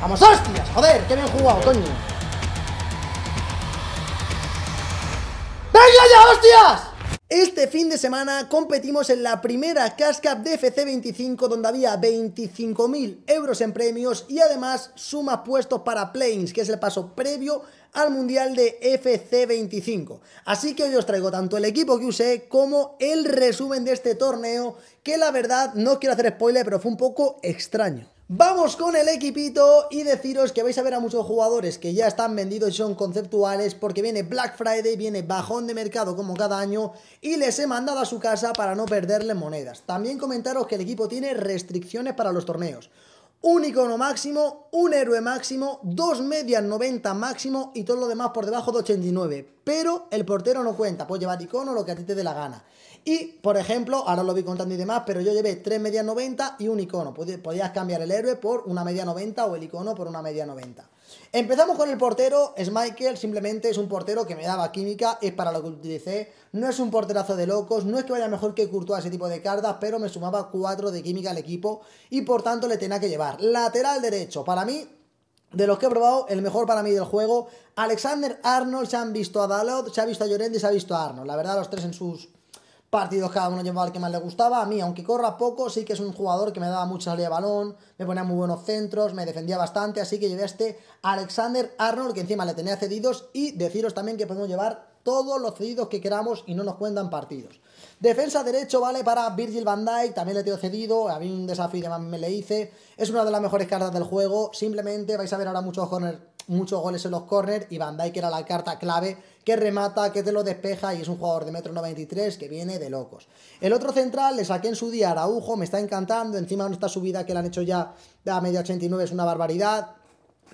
¡Vamos, hostias! ¡Joder! ¡Qué bien jugado, coño! ¡Venga ya, hostias! Este fin de semana competimos en la primera casca de FC25 donde había 25.000 euros en premios y además suma puestos para Planes, que es el paso previo al Mundial de FC25. Así que hoy os traigo tanto el equipo que usé como el resumen de este torneo, que la verdad no quiero hacer spoiler, pero fue un poco extraño. Vamos con el equipito y deciros que vais a ver a muchos jugadores que ya están vendidos y son conceptuales porque viene Black Friday, viene bajón de mercado como cada año y les he mandado a su casa para no perderle monedas. También comentaros que el equipo tiene restricciones para los torneos. Un icono máximo, un héroe máximo, dos medias 90 máximo y todo lo demás por debajo de 89. Pero el portero no cuenta, puedes llevar icono lo que a ti te dé la gana. Y, por ejemplo, ahora lo vi contando y demás, pero yo llevé tres medias 90 y un icono. Podías cambiar el héroe por una media 90 o el icono por una media 90. Empezamos con el portero, es Michael, simplemente es un portero que me daba química, es para lo que utilicé, no es un porterazo de locos, no es que vaya mejor que Courtois ese tipo de cartas, pero me sumaba 4 de química al equipo y por tanto le tenía que llevar. Lateral derecho, para mí, de los que he probado, el mejor para mí del juego, Alexander Arnold, se han visto a Dalot, se ha visto a Llorente y se ha visto a Arnold, la verdad los tres en sus partidos cada uno llevaba al que más le gustaba. A mí, aunque corra poco, sí que es un jugador que me daba mucha salida de balón, me ponía muy buenos centros, me defendía bastante, así que llevé este Alexander Arnold, que encima le tenía cedidos, y deciros también que podemos llevar todos los cedidos que queramos y no nos cuentan partidos. Defensa derecho vale para Virgil van Dijk, también le tengo cedido, A mí un desafío que me le hice, es una de las mejores cartas del juego, simplemente vais a ver ahora muchos corners muchos goles en los corners y Van Dyke era la carta clave que remata, que te lo despeja y es un jugador de metro 93 que viene de locos. El otro central le saqué en su día Araujo, me está encantando, encima esta subida que le han hecho ya a media 89 es una barbaridad,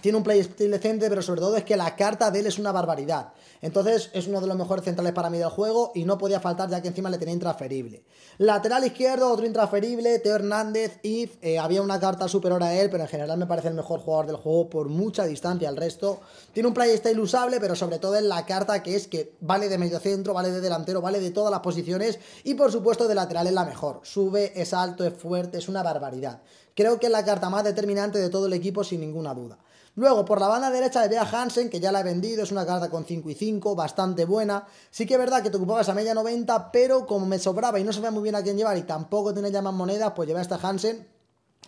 tiene un playstyle decente, pero sobre todo es que la carta de él es una barbaridad. Entonces es uno de los mejores centrales para mí del juego y no podía faltar ya que encima le tenía intransferible. Lateral izquierdo, otro intransferible, Teo Hernández y eh, había una carta superior a él, pero en general me parece el mejor jugador del juego por mucha distancia al resto. Tiene un playstyle usable, pero sobre todo es la carta que es que vale de medio centro, vale de delantero, vale de todas las posiciones y por supuesto de lateral es la mejor. Sube, es alto, es fuerte, es una barbaridad. Creo que es la carta más determinante de todo el equipo sin ninguna duda. Luego, por la banda derecha de a Hansen, que ya la he vendido, es una carta con 5 y 5, bastante buena. Sí que es verdad que te ocupabas a media 90, pero como me sobraba y no sabía muy bien a quién llevar y tampoco tenía ya más monedas, pues llevé a esta Hansen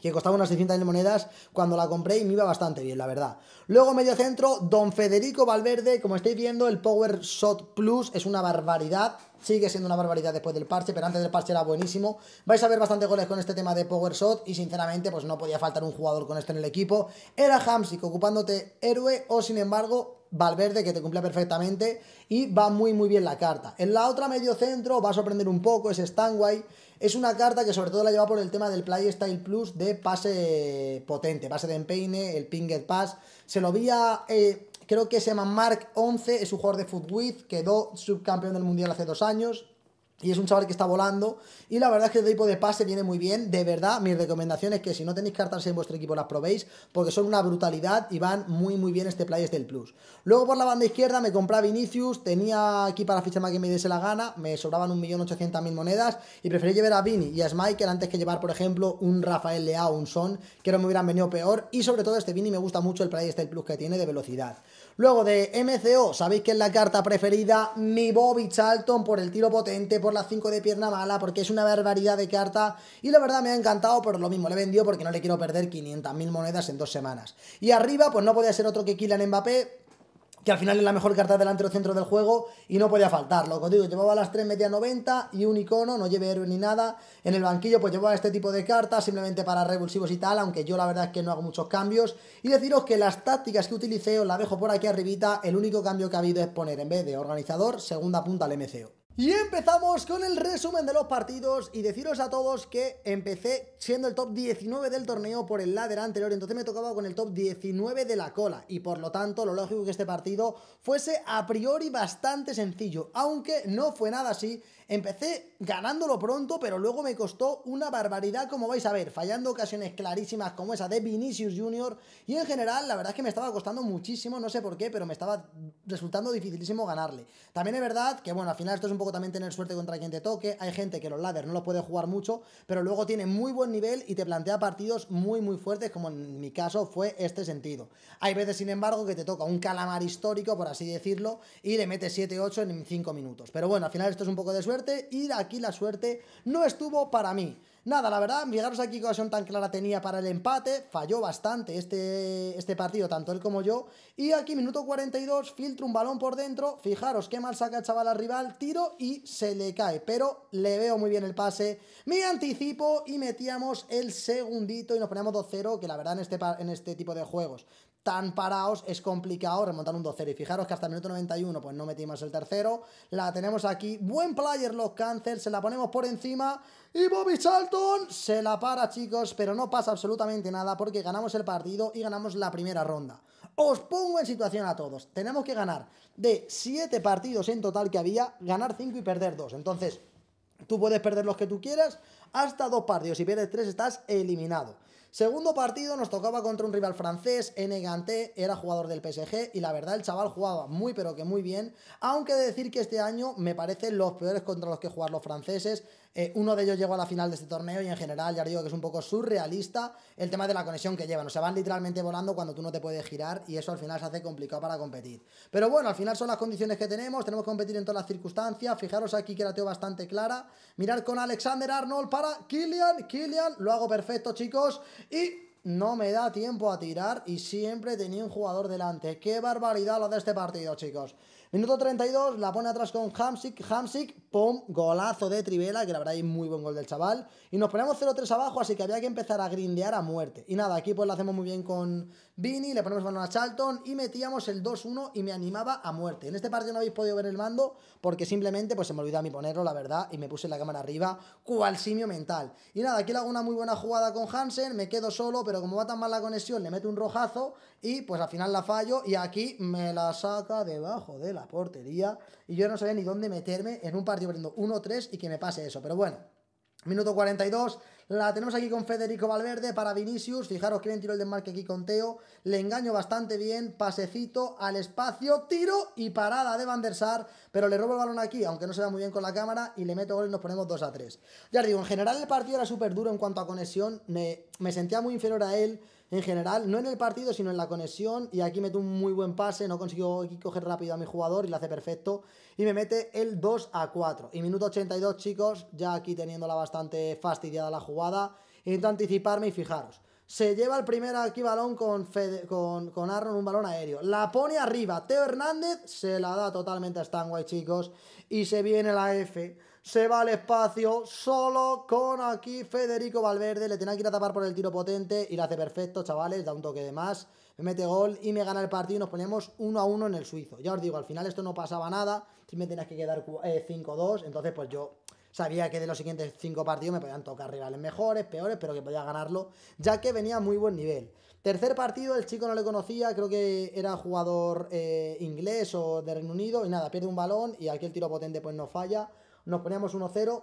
que costaba unas 600.000 monedas cuando la compré y me iba bastante bien, la verdad. Luego medio centro, Don Federico Valverde, como estáis viendo, el Power Shot Plus es una barbaridad. Sigue siendo una barbaridad después del parche, pero antes del parche era buenísimo. Vais a ver bastante goles con este tema de Power Shot y sinceramente pues no podía faltar un jugador con esto en el equipo. Era Hamsik ocupándote héroe o sin embargo Valverde que te cumple perfectamente y va muy muy bien la carta. En la otra medio centro va a sorprender un poco, es Stanway es una carta que sobre todo la lleva por el tema del playstyle Plus de pase potente, pase de empeine, el Pinged Pass. Se lo vía eh, creo que se llama Mark 11, es un jugador de Footwith, quedó subcampeón del mundial hace dos años, y es un chaval que está volando. Y la verdad es que este tipo de pase viene muy bien. De verdad, mis recomendaciones es que si no tenéis cartas en vuestro equipo, las probéis. Porque son una brutalidad y van muy, muy bien este Players del Plus. Luego por la banda izquierda me compraba Vinicius. Tenía aquí para fichar más que me diese la gana. Me sobraban 1.800.000 monedas. Y preferí llevar a Vini y a Smiker antes que llevar, por ejemplo, un Rafael Leao, un Son. Que no me hubieran venido peor. Y sobre todo este Vini me gusta mucho el Players del Plus que tiene de velocidad. Luego de MCO, sabéis que es la carta preferida, mi Bobby Charlton por el tiro potente, por las 5 de pierna mala, porque es una barbaridad de carta y la verdad me ha encantado, pero lo mismo, le he vendido porque no le quiero perder 500.000 monedas en dos semanas. Y arriba, pues no podía ser otro que Kylian Mbappé, que al final es la mejor carta delantero centro del juego y no podía faltar. Lo que digo, llevaba las 3 media 90 y un icono, no lleve héroe ni nada. En el banquillo pues llevaba este tipo de cartas simplemente para revulsivos y tal, aunque yo la verdad es que no hago muchos cambios. Y deciros que las tácticas que utilicé os las dejo por aquí arribita, el único cambio que ha habido es poner en vez de organizador, segunda punta al MCO. Y empezamos con el resumen de los partidos y deciros a todos que empecé siendo el top 19 del torneo por el ladder anterior, entonces me tocaba con el top 19 de la cola y por lo tanto lo lógico que este partido fuese a priori bastante sencillo, aunque no fue nada así Empecé ganándolo pronto, pero luego me costó una barbaridad, como vais a ver, fallando ocasiones clarísimas como esa de Vinicius Jr. Y en general, la verdad es que me estaba costando muchísimo, no sé por qué, pero me estaba resultando dificilísimo ganarle. También es verdad que, bueno, al final esto es un poco también tener suerte contra quien te toque. Hay gente que los ladders no los puede jugar mucho, pero luego tiene muy buen nivel y te plantea partidos muy, muy fuertes, como en mi caso fue este sentido. Hay veces, sin embargo, que te toca un calamar histórico, por así decirlo, y le metes 7-8 en 5 minutos. Pero bueno, al final esto es un poco de suerte ir y aquí la suerte no estuvo para mí. Nada, la verdad, fijaros aquí qué ocasión tan clara tenía para el empate, falló bastante este, este partido, tanto él como yo, y aquí minuto 42, filtra un balón por dentro, fijaros qué mal saca el chaval al rival, tiro y se le cae, pero le veo muy bien el pase, me anticipo y metíamos el segundito y nos poníamos 2-0, que la verdad en este, en este tipo de juegos tan parados, es complicado remontar un 2-0. Y fijaros que hasta el minuto 91 pues no metimos el tercero. La tenemos aquí. Buen player los cáncer Se la ponemos por encima. Y Bobby Charlton se la para, chicos, pero no pasa absolutamente nada porque ganamos el partido y ganamos la primera ronda. Os pongo en situación a todos. Tenemos que ganar de 7 partidos en total que había, ganar 5 y perder 2. Entonces, tú puedes perder los que tú quieras, hasta dos partidos. Si pierdes 3 estás eliminado. Segundo partido nos tocaba contra un rival francés, Ganté. era jugador del PSG y la verdad el chaval jugaba muy pero que muy bien, aunque de decir que este año me parecen los peores contra los que jugar los franceses, eh, uno de ellos llegó a la final de este torneo y en general ya digo que es un poco surrealista el tema de la conexión que llevan. O sea, van literalmente volando cuando tú no te puedes girar y eso al final se hace complicado para competir. Pero bueno, al final son las condiciones que tenemos, tenemos que competir en todas las circunstancias. Fijaros aquí que la tengo bastante clara. Mirar con Alexander Arnold para Killian. Killian, lo hago perfecto, chicos. Y no me da tiempo a tirar y siempre tenía un jugador delante. ¡Qué barbaridad lo de este partido, chicos! Minuto 32, la pone atrás con Hamsik. Hamsik, pum, golazo de Trivela, que la verdad muy buen gol del chaval. Y nos ponemos 0-3 abajo, así que había que empezar a grindear a muerte. Y nada, aquí pues lo hacemos muy bien con Vini, le ponemos mano a Charlton y metíamos el 2-1 y me animaba a muerte. En este partido no habéis podido ver el mando porque simplemente pues se me olvidó a mí ponerlo, la verdad, y me puse la cámara arriba, cual simio mental. Y nada, aquí le hago una muy buena jugada con Hansen, me quedo solo, pero como va tan mal la conexión, le meto un rojazo y pues al final la fallo y aquí me la saca debajo de la portería y yo no sabía ni dónde meterme en un partido perdiendo 1-3 y que me pase eso. Pero bueno, Minuto 42, la tenemos aquí con Federico Valverde para Vinicius. Fijaros que bien tiro el desmarque aquí con Teo. Le engaño bastante bien, pasecito al espacio, tiro y parada de Van der Sar. Pero le robo el balón aquí, aunque no se vea muy bien con la cámara, y le meto gol y nos ponemos 2 a 3. Ya os digo, en general el partido era súper duro en cuanto a conexión. me sentía muy inferior a él en general, no en el partido, sino en la conexión. Y aquí meto un muy buen pase, no consigo coger rápido a mi jugador y lo hace perfecto. Y me mete el 2 a 4. Y minuto 82, chicos, ya aquí teniéndola bastante fastidiada la jugada. Intento anticiparme y fijaros. Se lleva el primer aquí balón con, Fede, con, con, un balón aéreo. La pone arriba. Teo Hernández se la da totalmente a Stanway, chicos. Y se viene la F se va al espacio solo con aquí Federico Valverde, le tenía que ir a tapar por el tiro potente y lo hace perfecto, chavales, da un toque de más, me mete gol y me gana el partido y nos ponemos 1 a 1 en el suizo. Ya os digo, al final esto no pasaba nada, si me tenías que quedar 5-2, eh, entonces pues yo sabía que de los siguientes cinco partidos me podían tocar rivales mejores, peores, pero que podía ganarlo, ya que venía a muy buen nivel. Tercer partido, el chico no le conocía, creo que era jugador eh, inglés o de Reino Unido, y nada, pierde un balón y aquí el tiro potente pues no falla nos poníamos 1-0.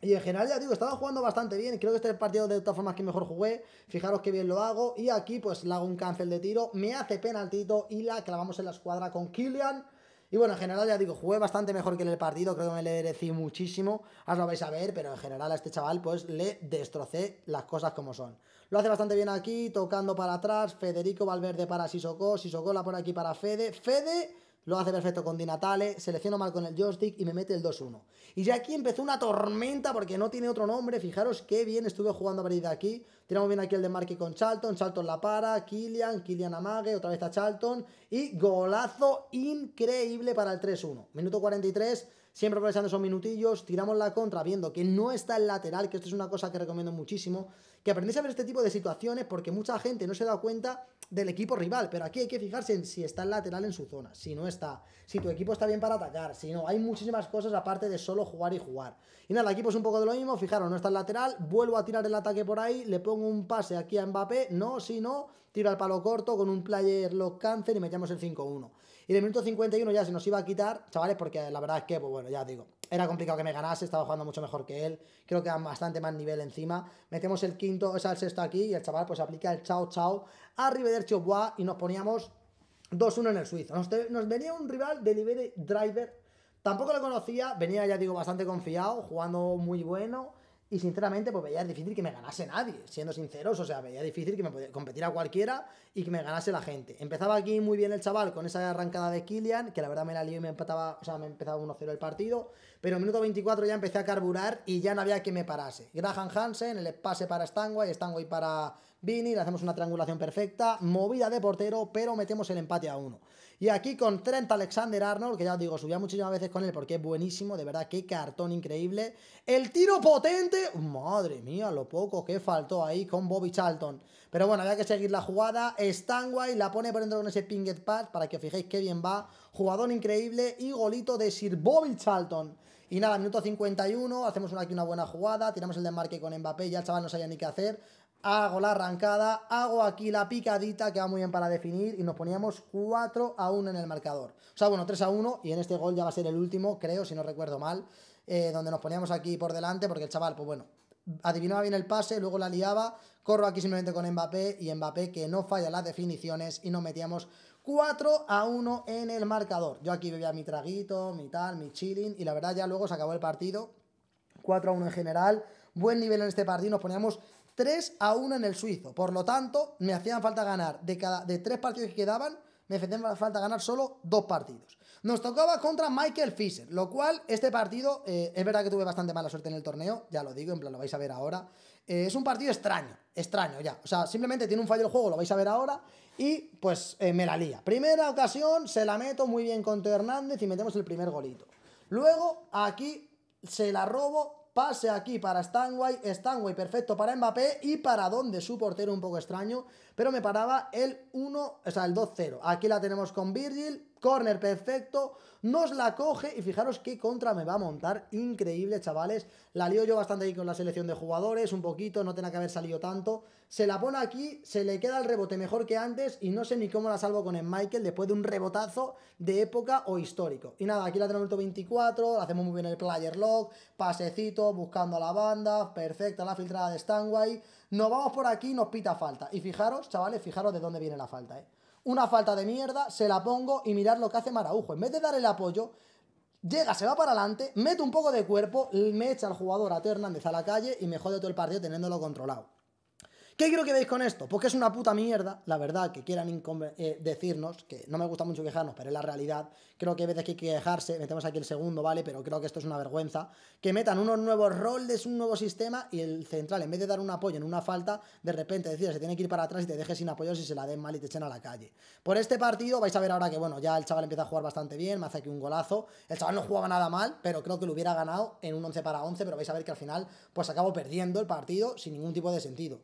Y en general, ya digo, estaba jugando bastante bien. Creo que este el partido de todas formas que mejor jugué. Fijaros qué bien lo hago. Y aquí, pues, le hago un cancel de tiro. Me hace penaltito y la clavamos en la escuadra con Killian Y bueno, en general, ya digo, jugué bastante mejor que en el partido. Creo que me le merecí muchísimo. Ahora lo vais a ver, pero en general a este chaval, pues, le destrocé las cosas como son. Lo hace bastante bien aquí, tocando para atrás. Federico Valverde para Sisoko. Sisoko la pone aquí para Fede. Fede lo hace perfecto con Dinatale, selecciono mal con el joystick y me mete el 2-1. Y ya aquí empezó una tormenta porque no tiene otro nombre, fijaros qué bien estuve jugando a partir aquí. Tiramos bien aquí el de Marque con Charlton, Charlton la para, Killian, Killian amague, otra vez a Charlton y golazo increíble para el 3-1. Minuto 43, siempre aprovechando esos minutillos, tiramos la contra viendo que no está el lateral, que esto es una cosa que recomiendo muchísimo, que aprendéis a ver este tipo de situaciones porque mucha gente no se da cuenta del equipo rival, pero aquí hay que fijarse en si está el lateral en su zona, si no está si tu equipo está bien para atacar, si no, hay muchísimas cosas aparte de solo jugar y jugar. Y nada, el equipo es un poco de lo mismo, fijaros, no está el lateral, vuelvo a tirar el ataque por ahí, le pongo un pase aquí a Mbappé, no, si no, tiro al palo corto con un player lo cáncer y metemos el 5-1. Y de minuto 51 ya se nos iba a quitar, chavales, porque la verdad es que, pues bueno, ya digo, era complicado que me ganase, estaba jugando mucho mejor que él, creo que bastante más nivel encima. Metemos el quinto, o sea, el sexto aquí y el chaval pues aplica el chao chao a Riverderci y nos poníamos 2-1 en el suizo. Nos, venía un rival delivery driver. Tampoco lo conocía, venía, ya digo, bastante confiado, jugando muy bueno. Y sinceramente, pues veía difícil que me ganase nadie, siendo sinceros, o sea, veía difícil que me pudiera competir a cualquiera y que me ganase la gente. Empezaba aquí muy bien el chaval con esa arrancada de Killian, que la verdad me la lió y me empataba, o sea, me empezaba 1-0 el partido, pero en minuto 24 ya empecé a carburar y ya no había que me parase. Graham Hansen, el pase para Stanway, Stanway para Vini, le hacemos una triangulación perfecta, movida de portero, pero metemos el empate a uno. Y aquí con Trent Alexander-Arnold, que ya os digo, subía muchísimas veces con él porque es buenísimo, de verdad, qué cartón increíble. El tiro potente, madre mía, lo poco que faltó ahí con Bobby Charlton. Pero bueno, había que seguir la jugada, Stanway la pone por dentro con ese pinget pass para que os fijéis qué bien va. Jugador increíble y golito de Sir Bobby Charlton. Y nada, minuto 51, hacemos aquí una buena jugada, tiramos el desmarque con Mbappé, ya el chaval no sabía ni qué hacer. Hago la arrancada, hago aquí la picadita que va muy bien para definir y nos poníamos 4 a 1 en el marcador. O sea, bueno, 3 a 1 y en este gol ya va a ser el último, creo, si no recuerdo mal, eh, donde nos poníamos aquí por delante porque el chaval, pues bueno, adivinaba bien el pase, luego la liaba, corro aquí simplemente con Mbappé y Mbappé que no falla las definiciones y nos metíamos 4 a 1 en el marcador. Yo aquí bebía mi traguito, mi tal, mi chilling y la verdad ya luego se acabó el partido. 4 a 1 en general. Buen nivel en este partido. Nos poníamos 3 a 1 en el suizo. Por lo tanto, me hacían falta ganar de cada de tres partidos que quedaban, me hacían falta ganar solo dos partidos. Nos tocaba contra Michael Fischer. lo cual este partido, eh, es verdad que tuve bastante mala suerte en el torneo, ya lo digo, en plan lo vais a ver ahora. Eh, es un partido extraño, extraño ya. O sea, simplemente tiene un fallo el juego, lo vais a ver ahora, y pues eh, me la lía. Primera ocasión, se la meto muy bien contra Hernández y metemos el primer golito. Luego, aquí se la robo Pase aquí para Stanway. Stanway perfecto para Mbappé. Y para donde su portero un poco extraño. Pero me paraba el 1, o sea, el 2-0. Aquí la tenemos con Virgil. Corner perfecto, nos la coge y fijaros qué contra me va a montar. Increíble, chavales. La lío yo bastante ahí con la selección de jugadores, un poquito, no tenía que haber salido tanto. Se la pone aquí, se le queda el rebote mejor que antes y no sé ni cómo la salvo con el Michael después de un rebotazo de época o histórico. Y nada, aquí la tenemos el 24, la hacemos muy bien el player log pasecito, buscando a la banda, perfecta la filtrada de Stanway. Nos vamos por aquí, nos pita falta. Y fijaros, chavales, fijaros de dónde viene la falta, eh una falta de mierda, se la pongo y mirar lo que hace Maraujo. En vez de dar el apoyo, llega, se va para adelante, mete un poco de cuerpo, me echa al jugador a Hernández a la calle y me jode todo el partido teniéndolo controlado. ¿Qué quiero que veis con esto? Porque es una puta mierda, la verdad, que quieran eh, decirnos, que no me gusta mucho quejarnos, pero es la realidad. Creo que hay veces que hay que quejarse, metemos aquí el segundo, ¿vale? Pero creo que esto es una vergüenza. Que metan unos nuevos roles, un nuevo sistema y el central, en vez de dar un apoyo en una falta, de repente decida, se tiene que ir para atrás y te dejes sin apoyo si se la den mal y te echen a la calle. Por este partido vais a ver ahora que, bueno, ya el chaval empieza a jugar bastante bien, me hace aquí un golazo. El chaval no jugaba nada mal, pero creo que lo hubiera ganado en un 11 para 11, pero vais a ver que al final, pues acabo perdiendo el partido sin ningún tipo de sentido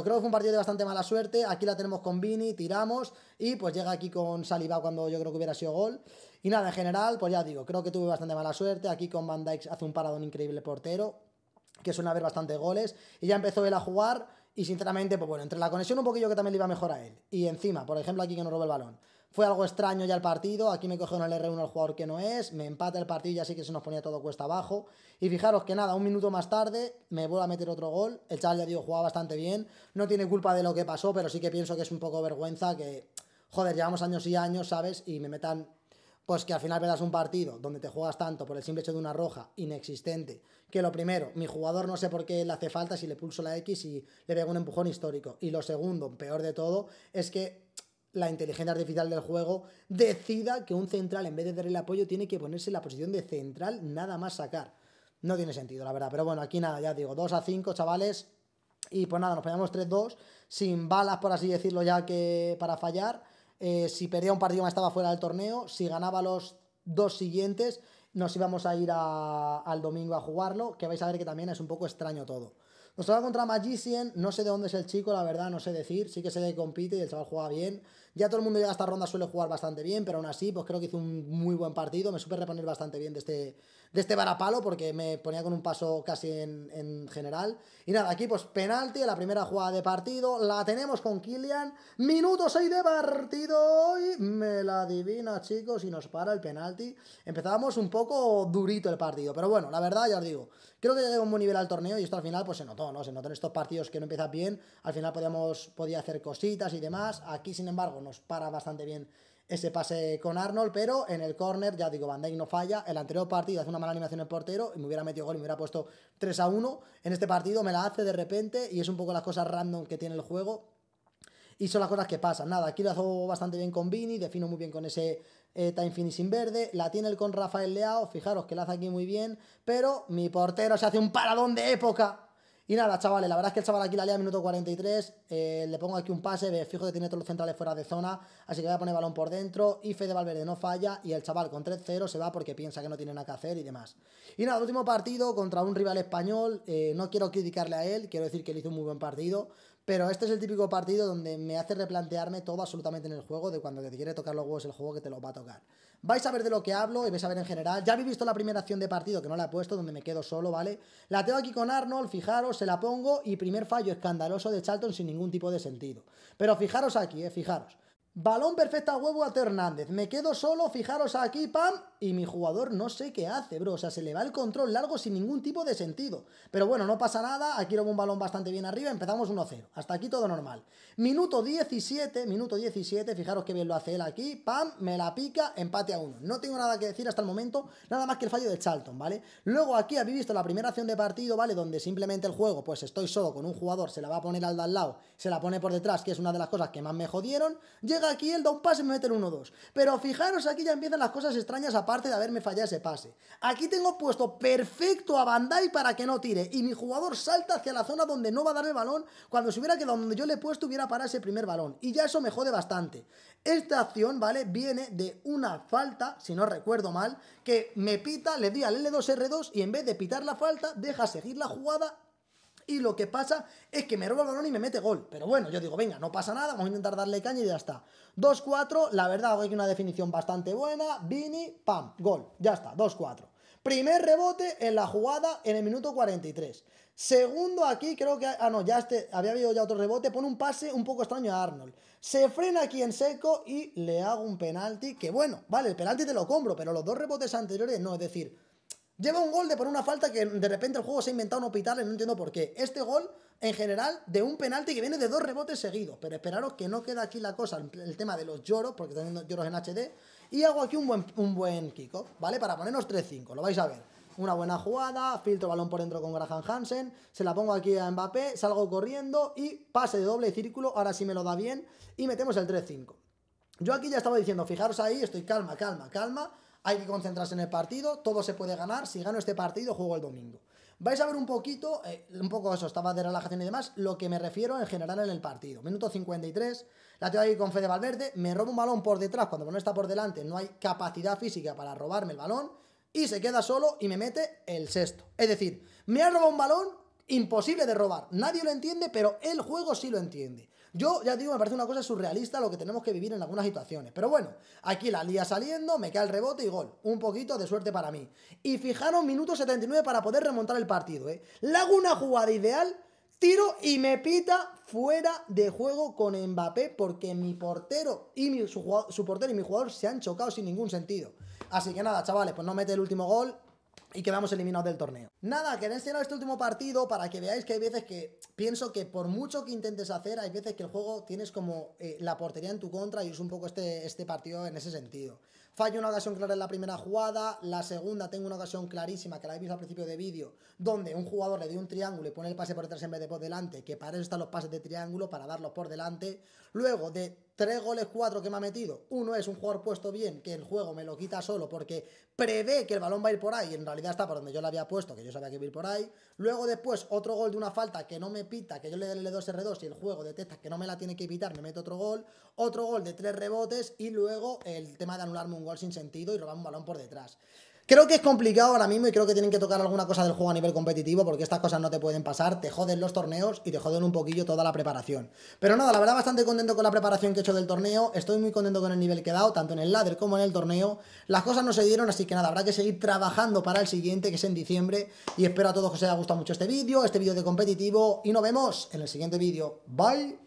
creo que fue un partido de bastante mala suerte. Aquí la tenemos con Vini, tiramos y pues llega aquí con Saliba cuando yo creo que hubiera sido gol. Y nada, en general, pues ya digo, creo que tuve bastante mala suerte. Aquí con Van Dijk hace un paradón increíble portero, que suena haber bastantes goles. Y ya empezó él a jugar. Y sinceramente, pues bueno, entre la conexión un poquillo que también le iba mejor a él. Y encima, por ejemplo, aquí que no roba el balón. Fue algo extraño ya el partido, aquí me coge un LR1 al jugador que no es, me empata el partido y así que se nos ponía todo cuesta abajo. Y fijaros que nada, un minuto más tarde me vuelvo a meter otro gol, el chaval ya digo, jugaba bastante bien, no tiene culpa de lo que pasó, pero sí que pienso que es un poco vergüenza que, joder, llevamos años y años, ¿sabes? Y me metan pues que al final verás un partido donde te juegas tanto por el simple hecho de una roja inexistente, que lo primero, mi jugador no sé por qué le hace falta si le pulso la X y le pego un empujón histórico. Y lo segundo, peor de todo, es que la inteligencia artificial del juego decida que un central, en vez de dar el apoyo, tiene que ponerse en la posición de central nada más sacar. No tiene sentido, la verdad. Pero bueno, aquí nada, ya digo, 2 a 5, chavales. Y pues nada, nos poníamos 3-2, sin balas, por así decirlo, ya que para fallar. Eh, si perdía un partido más estaba fuera del torneo. Si ganaba los dos siguientes, nos íbamos a ir al domingo a jugarlo, que vais a ver que también es un poco extraño todo. Nos va contra Magician, no sé de dónde es el chico, la verdad, no sé decir. Sí que se le compite y el chaval juega bien. Ya todo el mundo llega a esta ronda, suele jugar bastante bien, pero aún así, pues creo que hizo un muy buen partido. Me supe reponer bastante bien de este, de este varapalo porque me ponía con un paso casi en, general. Y nada, aquí pues penalti, la primera jugada de partido, la tenemos con Kilian, minuto 6 de partido y me la adivina chicos y nos para el penalti. Empezábamos un poco durito el partido, pero bueno, la verdad ya os digo, creo que ya llegó un buen nivel al torneo y esto al final pues se notó, ¿no? Se notó estos partidos que no empiezan bien, al final podíamos, podía hacer cositas y demás. Aquí sin embargo nos para bastante bien ese pase con Arnold, pero en el corner, ya digo, Van Dijk no falla. El anterior partido hace una mala animación el portero y me hubiera metido gol y me hubiera puesto 3 a 1. En este partido me la hace de repente y es un poco las cosas random que tiene el juego. Y son las cosas que pasan. Nada, aquí lo hago bastante bien con Vini, defino muy bien con ese eh, time finishing verde, la tiene el con Rafael Leao, fijaros que la hace aquí muy bien, pero mi portero se hace un paradón de época y nada, chavales, la verdad es que el chaval aquí la lea minuto 43. Eh, le pongo aquí un pase, fijo que tiene todos los centrales fuera de zona. Así que voy a poner balón por dentro. Y Fede Valverde no falla. Y el chaval con 3-0 se va porque piensa que no tiene nada que hacer y demás. Y nada, último partido contra un rival español. Eh, no quiero criticarle a él, quiero decir que él hizo un muy buen partido. Pero este es el típico partido donde me hace replantearme todo absolutamente en el juego, de cuando te quiere tocar los huevos el juego que te los va a tocar. Vais a ver de lo que hablo y vais a ver en general. Ya habéis visto la primera acción de partido, que no la he puesto, donde me quedo solo, ¿vale? La tengo aquí con Arnold, fijaros, se la pongo y primer fallo escandaloso de Charlton sin ningún tipo de sentido. Pero fijaros aquí, eh, Fijaros. Balón perfecto a huevo a Hernández. Me quedo solo, fijaros aquí, pam. Y mi jugador no sé qué hace, bro. O sea, se le va el control largo sin ningún tipo de sentido. Pero bueno, no pasa nada. Aquí lo un balón bastante bien arriba. Empezamos 1-0. Hasta aquí todo normal. Minuto 17, minuto 17. Fijaros qué bien lo hace él aquí. Pam, me la pica, empate a uno. No tengo nada que decir hasta el momento. Nada más que el fallo de Charlton, ¿vale? Luego aquí habéis visto la primera acción de partido, ¿vale? Donde simplemente el juego, pues estoy solo con un jugador, se la va a poner al de al lado, se la pone por detrás, que es una de las cosas que más me jodieron. Llega aquí, el da pase y me mete el 1-2. Pero fijaros, aquí ya empiezan las cosas extrañas, aparte de haberme fallado ese pase. Aquí tengo puesto perfecto a Bandai para que no tire, y mi jugador salta hacia la zona donde no va a dar el balón, cuando se hubiera quedado donde yo le he puesto, hubiera parado ese primer balón. Y ya eso me jode bastante. Esta acción, ¿vale? Viene de una falta, si no recuerdo mal, que me pita, le di al L2R2 y en vez de pitar la falta, deja seguir la jugada y lo que pasa es que me roba el balón y me mete gol. Pero bueno, yo digo, venga, no pasa nada, vamos a intentar darle caña y ya está. 2-4, la verdad, hay una definición bastante buena. Vini, pam, gol. Ya está, 2-4. Primer rebote en la jugada en el minuto 43. Segundo aquí, creo que... Ah, no, ya este... Había habido ya otro rebote. Pone un pase un poco extraño a Arnold. Se frena aquí en seco y le hago un penalti. Que bueno, vale, el penalti te lo compro, pero los dos rebotes anteriores no. Es decir, Lleva un gol de por una falta que de repente el juego se ha inventado un hospital y no entiendo por qué. Este gol, en general, de un penalti que viene de dos rebotes seguidos. Pero esperaros que no quede aquí la cosa, el tema de los lloros, porque están teniendo lloros en HD. Y hago aquí un buen, un buen Kiko, ¿vale? Para ponernos 3-5, lo vais a ver. Una buena jugada, filtro balón por dentro con Graham Hansen, se la pongo aquí a Mbappé, salgo corriendo y pase de doble círculo, ahora sí me lo da bien y metemos el 3-5. Yo aquí ya estaba diciendo, fijaros ahí, estoy calma, calma, calma, hay que concentrarse en el partido, todo se puede ganar, si gano este partido juego el domingo. Vais a ver un poquito, eh, un poco eso, estaba de relajación y demás, lo que me refiero en general en el partido. Minuto 53, la tengo ahí con Fede Valverde, me roba un balón por detrás, cuando no está por delante no hay capacidad física para robarme el balón, y se queda solo y me mete el sexto. Es decir, me ha robado un balón imposible de robar, nadie lo entiende, pero el juego sí lo entiende. Yo ya digo, me parece una cosa surrealista lo que tenemos que vivir en algunas situaciones. Pero bueno, aquí la lía saliendo, me queda el rebote y gol. Un poquito de suerte para mí. Y fijaron minuto 79 para poder remontar el partido, ¿eh? Le hago una jugada ideal tiro y me pita fuera de juego con Mbappé porque mi portero y mi, su, su, portero y mi jugador se han chocado sin ningún sentido. Así que nada, chavales, pues no mete el último gol y quedamos eliminados del torneo. Nada, que enseñar este último partido para que veáis que hay veces que pienso que por mucho que intentes hacer, hay veces que el juego tienes como eh, la portería en tu contra y es un poco este, este partido en ese sentido. Fallo una ocasión clara en la primera jugada, la segunda tengo una ocasión clarísima que la habéis visto al principio de vídeo, donde un jugador le dio un triángulo y pone el pase por detrás en vez de por delante, que para eso están los pases de triángulo, para darlos por delante. Luego, de tres goles, cuatro que me ha metido, uno es un jugador puesto bien, que el juego me lo quita solo porque prevé que el balón va a ir por ahí, y en realidad está por donde yo lo había puesto, que yo sabía que iba a ir por ahí. Luego después, otro gol de una falta que no me pita, que yo le doy el 2 r 2 y el juego detecta que no me la tiene que evitar, me meto otro gol. Otro gol de tres rebotes y luego el tema de anularme un gol sin sentido y robar un balón por detrás. Creo que es complicado ahora mismo y creo que tienen que tocar alguna cosa del juego a nivel competitivo porque estas cosas no te pueden pasar, te joden los torneos y te joden un poquillo toda la preparación. Pero nada, la verdad bastante contento con la preparación que he hecho del torneo, estoy muy contento con el nivel que he dado, tanto en el ladder como en el torneo. Las cosas no se dieron, así que nada, habrá que seguir trabajando para el siguiente, que es en diciembre. Y espero a todos que os haya gustado mucho este vídeo, este vídeo de competitivo y nos vemos en el siguiente vídeo. Bye.